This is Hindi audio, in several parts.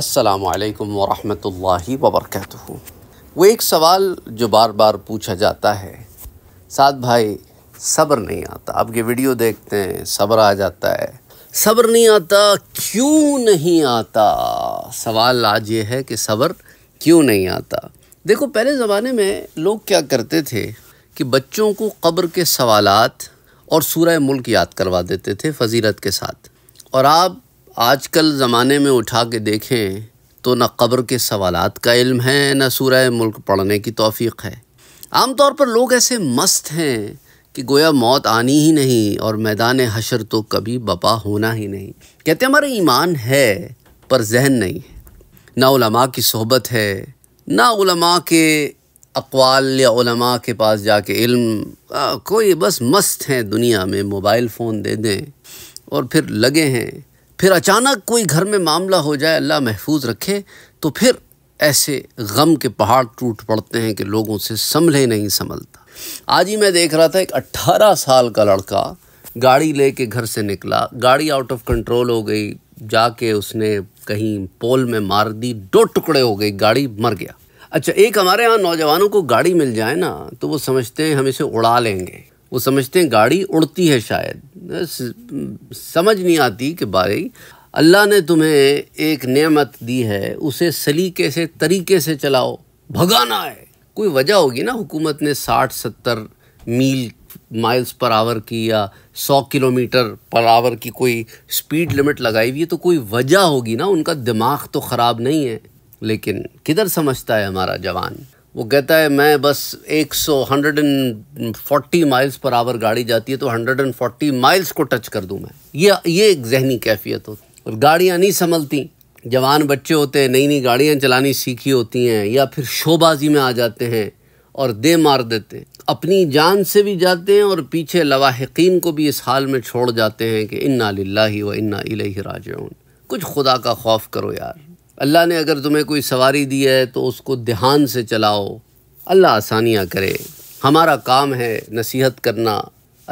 असलकम वरहि वबरक वो एक सवाल जो बार बार पूछा जाता है साथ भाई सब्र नहीं आता आप ये वीडियो देखते हैं सब्र आ जाता है सब्र नहीं आता क्यों नहीं आता सवाल आज ये है कि सब्र क्यों नहीं आता देखो पहले ज़माने में लोग क्या करते थे कि बच्चों को कब्र के सवालात और सूरह मुल्क याद करवा देते थे फजीलत के साथ और आप आजकल ज़माने में उठा के देखें तो न कब्र के सवालात का इल्म है न सूरह मुल्क पढ़ने की तौफीक है आमतौर पर लोग ऐसे मस्त हैं कि गोया मौत आनी ही नहीं और मैदान हशर तो कभी बपा होना ही नहीं कहते हमारा ईमान है पर जहन नहीं है ना उलमा की सोहबत है ना उलमा के अकवाल या उलमा के पास जाके इल्म आ, कोई बस मस्त हैं दुनिया में मोबाइल फ़ोन दे दें और फिर लगे हैं फिर अचानक कोई घर में मामला हो जाए अल्लाह महफूज रखे तो फिर ऐसे गम के पहाड़ टूट पड़ते हैं कि लोगों से संभले नहीं संभलता आज ही मैं देख रहा था एक 18 साल का लड़का गाड़ी लेके घर से निकला गाड़ी आउट ऑफ कंट्रोल हो गई जाके उसने कहीं पोल में मार दी दो टुकड़े हो गई गाड़ी मर गया अच्छा एक हमारे यहाँ नौजवानों को गाड़ी मिल जाए ना तो वो समझते हैं हम इसे उड़ा लेंगे वो समझते हैं गाड़ी उड़ती है शायद समझ नहीं आती कि भाई अल्लाह ने तुम्हें एक नेमत दी है उसे सलीके से तरीके से चलाओ भगाना है कोई वजह होगी ना हुकूमत ने साठ सत्तर मील माइल्स पर आवर की या सौ किलोमीटर पर आवर की कोई स्पीड लिमिट लगाई हुई है तो कोई वजह होगी ना उनका दिमाग तो ख़राब नहीं है लेकिन किधर समझता है हमारा जवान वो कहता है मैं बस 100 140 माइल्स पर आवर गाड़ी जाती है तो 140 माइल्स को टच कर दूं मैं ये ये एक जहनी कैफियत होती और गाड़ियाँ नहीं संभलती जवान बच्चे होते हैं नई नई गाड़ियाँ चलानी सीखी होती हैं या फिर शोबाजी में आ जाते हैं और दे मार देते हैं अपनी जान से भी जाते हैं और पीछे लवाहकिन को भी इस हाल में छोड़ जाते हैं कि इन्ना लाही व इन्ना इलाही राज कुछ खुदा का खौफ करो यार अल्लाह ने अगर तुम्हें कोई सवारी दी है तो उसको ध्यान से चलाओ अल्लाह आसानियाँ करे हमारा काम है नसीहत करना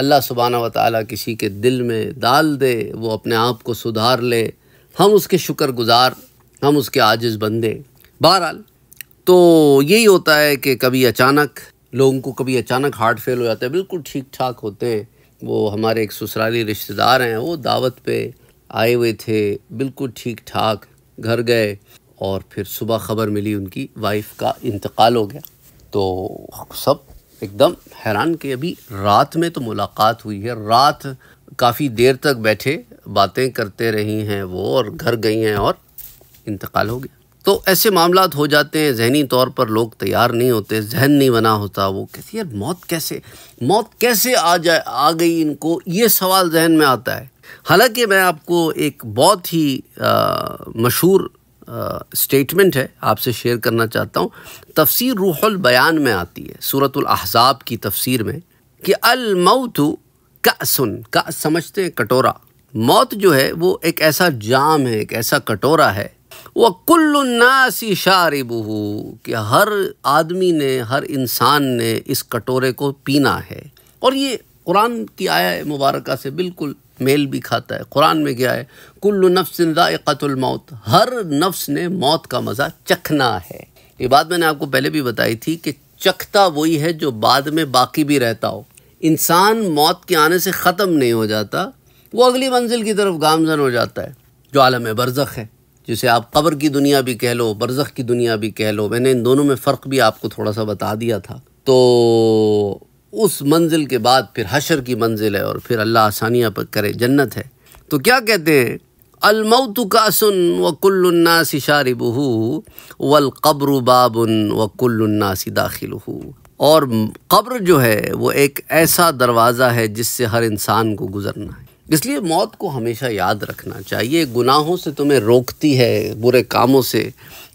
अल्लाह सुबहाना ताली किसी के दिल में डाल दे वो अपने आप को सुधार ले हम उसके शुक्र गुज़ार हम उसके आजिज़ बंदे बहरहाल तो यही होता है कि कभी अचानक लोगों को कभी अचानक हार्ट फेल हो जाता है बिल्कुल ठीक ठाक होते हैं वो हमारे एक ससुराली रिश्तेदार हैं वो दावत पे आए हुए थे बिल्कुल ठीक ठाक घर गए और फिर सुबह ख़बर मिली उनकी वाइफ का इंतकाल हो गया तो सब एकदम हैरान कि अभी रात में तो मुलाकात हुई है रात काफ़ी देर तक बैठे बातें करते रही हैं वो और घर गई हैं और इंतकाल हो गया तो ऐसे मामला हो जाते हैं जहनी तौर पर लोग तैयार नहीं होते जहन नहीं बना होता वो कहती यार मौत कैसे मौत कैसे आ जाए आ गई इनको ये सवाल जहन में आता है हालांकि मैं आपको एक बहुत ही मशहूर स्टेटमेंट है आपसे शेयर करना चाहता हूँ तफसीर रूहल बयान में आती है सूरतुल अहज़ाब की तफसीर में कि अलमौत मऊत का समझते हैं कटोरा मौत जो है वो एक ऐसा जाम है एक ऐसा कटोरा है वह शार शारिबहू कि हर आदमी ने हर इंसान ने इस कटोरे को पीना है और ये कुरान की आया मुबारक से बिल्कुल मेल भी खाता है कुरान में क्या है कुल्लु नफ्स मौत हर नफ्स ने मौत का मज़ा चखना है ये बात मैंने आपको पहले भी बताई थी कि चखता वही है जो बाद में बाकी भी रहता हो इंसान मौत के आने से ख़त्म नहीं हो जाता वो अगली मंजिल की तरफ गामजन हो जाता है जो आलम बरज़ख़ है जिसे आप कब्र की दुनिया भी कह लो बरज़ख़ की दुनिया भी कह लो मैंने इन दोनों में फ़र्क भी आपको थोड़ा सा बता दिया था तो उस मंजिल के बाद फिर हशर की मंजिल है और फिर अल्लाह आसानियाँ पर करे जन्नत है तो क्या कहते हैं अलमौत कासुन व कुल्लन्नासी शारिबहू वलकब्र बाबन व कुल्लन्नासी दाखिल और कब्र जो है वो एक ऐसा दरवाज़ा है जिससे हर इंसान को गुजरना है इसलिए मौत को हमेशा याद रखना चाहिए गुनाहों से तुम्हें रोकती है बुरे कामों से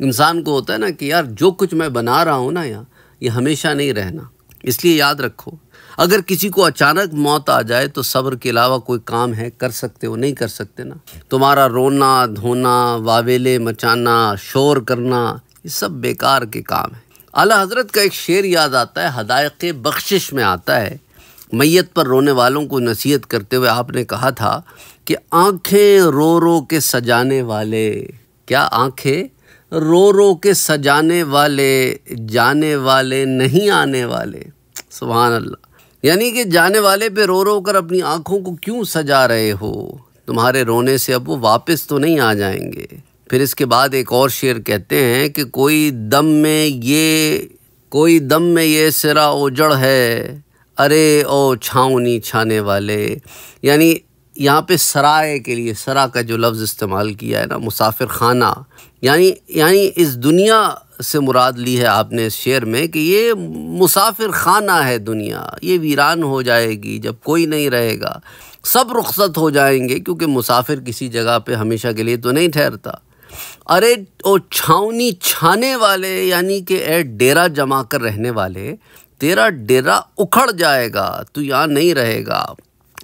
इंसान को होता है ना कि यार जो कुछ मैं बना रहा हूँ ना यार ये हमेशा नहीं रहना इसलिए याद रखो अगर किसी को अचानक मौत आ जाए तो सब्र के अलावा कोई काम है कर सकते हो नहीं कर सकते ना तुम्हारा रोना धोना वावेले मचाना शोर करना ये सब बेकार के काम है अला हजरत का एक शेर याद आता है हदायक बख्शिश में आता है मैयत पर रोने वालों को नसीहत करते हुए आपने कहा था कि आंखें रो रो के सजाने वाले क्या आंखें रो रो के सजाने वाले जाने वाले नहीं आने वाले सुबहान अल्लाह यानी कि जाने वाले पे रो रो कर अपनी आँखों को क्यों सजा रहे हो तुम्हारे रोने से अब वो वापस तो नहीं आ जाएंगे फिर इसके बाद एक और शेर कहते हैं कि कोई दम में ये कोई दम में ये सिरा उजड़ है अरे ओ छाऊनी छाने वाले यानी यहाँ पे सराय के लिए सरा का जो लफ्ज़ इस्तेमाल किया है ना मुसाफिर खाना यानी यानी इस दुनिया से मुराद ली है आपने इस शेर में कि ये मुसाफिर खाना है दुनिया ये वीरान हो जाएगी जब कोई नहीं रहेगा सब रुखसत हो जाएंगे क्योंकि मुसाफिर किसी जगह पे हमेशा के लिए तो नहीं ठहरता अरे ओ छावनी छाने वाले यानी कि ए डेरा जमा कर रहने वाले तेरा डेरा उखड़ जाएगा तू यहाँ नहीं रहेगा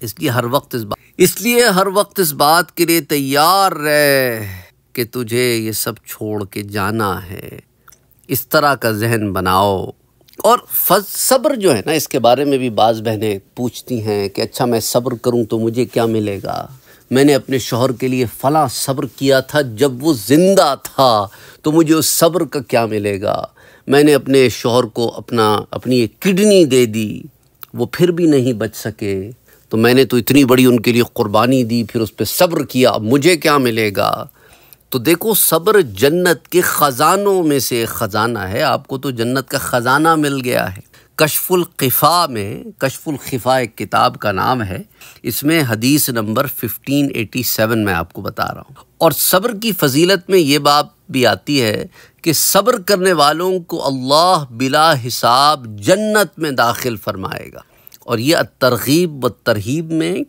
इसलिए हर वक्त इस बात इसलिए हर वक्त इस बात के लिए तैयार रह कि तुझे ये सब छोड़ के जाना है इस तरह का जहन बनाओ और फज सब्र जो है ना इसके बारे में भी बाज़ बहनें पूछती हैं कि अच्छा मैं सब्र करूं तो मुझे क्या मिलेगा मैंने अपने शोहर के लिए फ़ला सब्र किया था जब वो ज़िंदा था तो मुझे उस सब्र का क्या मिलेगा मैंने अपने शोहर को अपना अपनी एक किडनी दे दी वो फिर भी नहीं बच सके तो मैंने तो इतनी बड़ी उनके लिए क़ुरबानी दी फिर उस पर सब्र किया मुझे क्या मिलेगा तो देखो सब्र जन्नत के ख़ज़ानों में से एक ख़ज़ाना है आपको तो जन्नत का ख़ज़ाना मिल गया है कशफुल खिफा में कशफुल खिफा एक किताब का नाम है इसमें हदीस नंबर 1587 मैं आपको बता रहा हूँ और सब्र की फजीलत में ये बात भी आती है कि सब्र करने वालों को अल्लाह बिला हिसाब जन्नत में दाखिल फरमाएगा और ये तरगीब व तरहीब में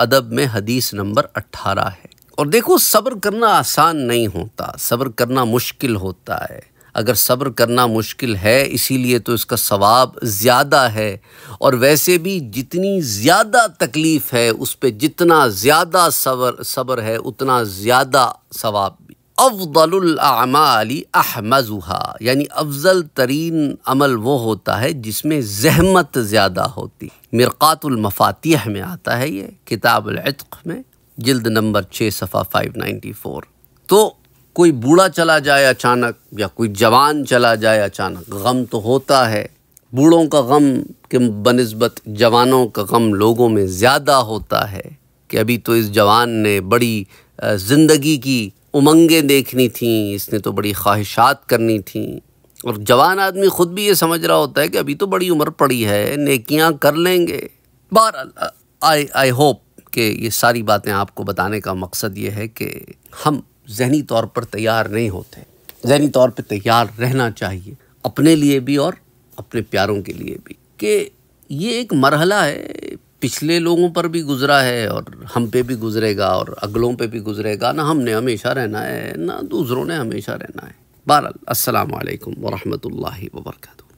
अदब में हदीस नंबर अट्ठारह है और देखो सब्र करना आसान नहीं होता सब्र करना मुश्किल होता है अगर सब्र करना मुश्किल है इसीलिए तो इसका सवाब ज़्यादा है और वैसे भी जितनी ज़्यादा तकलीफ़ है उस पर जितना ज़्यादा सब्र सब्र है उतना ज़्यादा सवाब अफदलआमाली अहमजुहा यानी अफजल तरीन अमल वो होता है जिसमें जहमत ज़्यादा होती मफ़ातिह में आता है ये किताब में जिल्द नंबर छः सफ़ा फाइव नाइन्टी फोर तो कोई बूढ़ा चला जाए अचानक या कोई जवान चला जाए अचानक गम तो होता है बूढ़ों का गम के बनस्बत जवानों का गम लोगों में ज़्यादा होता है कि अभी तो इस जवान ने बड़ी ज़िंदगी की उमंगें देखनी थी इसने तो बड़ी ख्वाहिशात करनी थी और जवान आदमी ख़ुद भी ये समझ रहा होता है कि अभी तो बड़ी उम्र पड़ी है नेकियां कर लेंगे बहर आई आई होप कि ये सारी बातें आपको बताने का मकसद ये है कि हम जहनी तौर पर तैयार नहीं होते जहनी तौर पर तैयार रहना चाहिए अपने लिए भी और अपने प्यारों के लिए भी कि ये एक मरहला है पिछले लोगों पर भी गुजरा है और हम पे भी गुजरेगा और अगलों पे भी गुजरेगा ना हमने हमेशा रहना है ना दूसरों ने हमेशा रहना है बहरहाल असलकम वरहमल वर्का